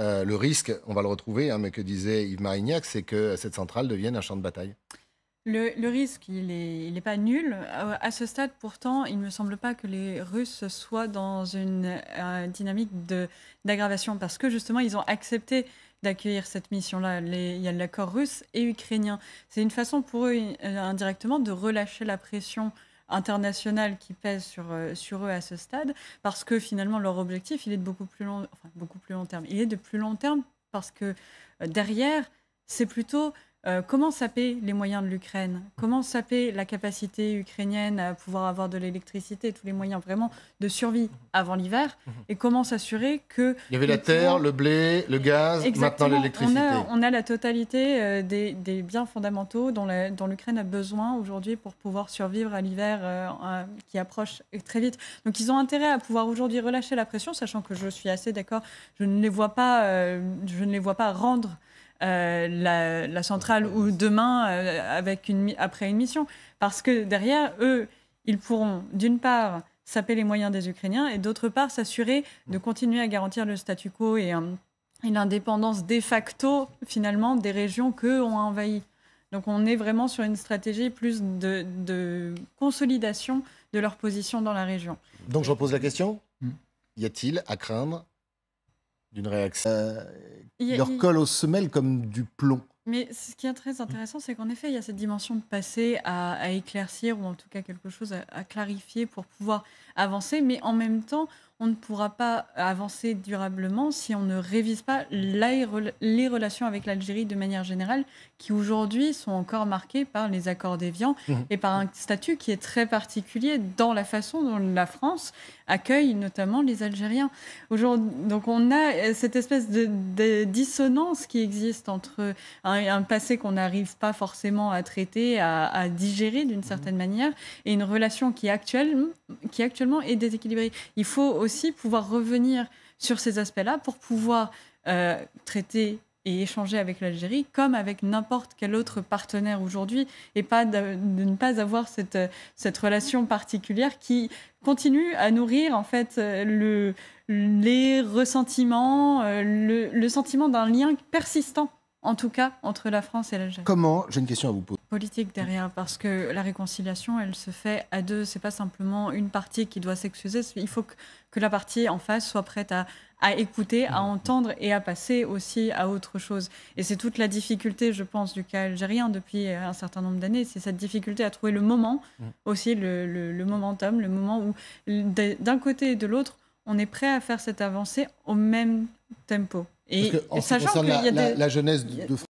Euh, le risque, on va le retrouver, hein, mais que disait Yves Marignac, c'est que cette centrale devienne un champ de bataille. Le, risque, il n'est pas nul. Euh, à ce stade, pourtant, il ne me semble pas que les Russes soient dans une euh, dynamique d'aggravation, parce que justement, ils ont accepté d'accueillir cette mission-là. Il y a l'accord russe et ukrainien. C'est une façon pour eux, indirectement, de relâcher la pression internationales qui pèsent sur, euh, sur eux à ce stade, parce que finalement, leur objectif, il est de beaucoup plus long, enfin, beaucoup plus long terme. Il est de plus long terme parce que euh, derrière, c'est plutôt euh, comment saper les moyens de l'Ukraine Comment saper la capacité ukrainienne à pouvoir avoir de l'électricité, tous les moyens vraiment de survie avant l'hiver Et comment s'assurer que... Il y avait la terre, le blé, le gaz, maintenant l'électricité. On, a, la totalité euh, des, biens fondamentaux dont l'Ukraine a besoin aujourd'hui pour pouvoir survivre à l'hiver euh, qui approche très vite. Donc ils ont intérêt à pouvoir aujourd'hui relâcher la pression, sachant que je suis assez d'accord, je je ne les vois pas rendre euh, la, centrale ou demain euh, après une mission. Parce que derrière, eux, ils pourront d'une part saper les moyens des Ukrainiens et d'autre part s'assurer de continuer à garantir le statu quo euh, et, l'indépendance de facto finalement des régions qu'eux ont envahies. Donc on est vraiment sur une stratégie plus de, de consolidation de leur position dans la région. Donc je repose la question. Y a-t-il à craindre d'une réaction. qui euh, leur colle aux semelles comme du plomb. Mais ce qui est très intéressant, c'est qu'en effet, il y a cette dimension de passé à, éclaircir, ou en tout cas quelque chose à, clarifier pour pouvoir avancer. Mais en même temps, on ne pourra pas avancer durablement si on ne révise pas les relations avec l'Algérie de manière générale, qui aujourd'hui sont encore marquées par les accords déviants mhm. et par un statut qui est très particulier dans la façon dont la France accueille notamment les Algériens. Donc on a euh, cette espèce de, dissonance qui existe entre un, passé qu'on n'arrive pas forcément à traiter, à, digérer d'une mhm. certaine manière, et une relation qui, actuelle, qui actuellement est déséquilibrée. Il faut aussi pouvoir revenir sur ces aspects-là pour pouvoir euh, traiter et échanger avec l'Algérie comme avec n'importe quel autre partenaire aujourd'hui et pas de, ne pas avoir cette, cette relation particulière qui continue à nourrir en fait le, les ressentiments, euh, le, le sentiment d'un lien persistant en tout cas entre la France et l'Algérie. Comment, j'ai une question à vous poser, politique derrière, parce que la réconciliation, elle se fait à deux. C'est pas simplement une partie qui doit s'excuser. Il faut que, la partie en face soit prête à, écouter, à mmh. entendre et à passer aussi à autre chose. Et c'est toute la difficulté, je pense, du cas algérien depuis euh, un certain nombre d'années. C'est cette difficulté à trouver le moment, mmh. aussi le, momentum, le moment où d'un côté et de l'autre, on est prêt à faire cette avancée au même tempo. Et, ça sachant qu'il la, jeunesse de, de...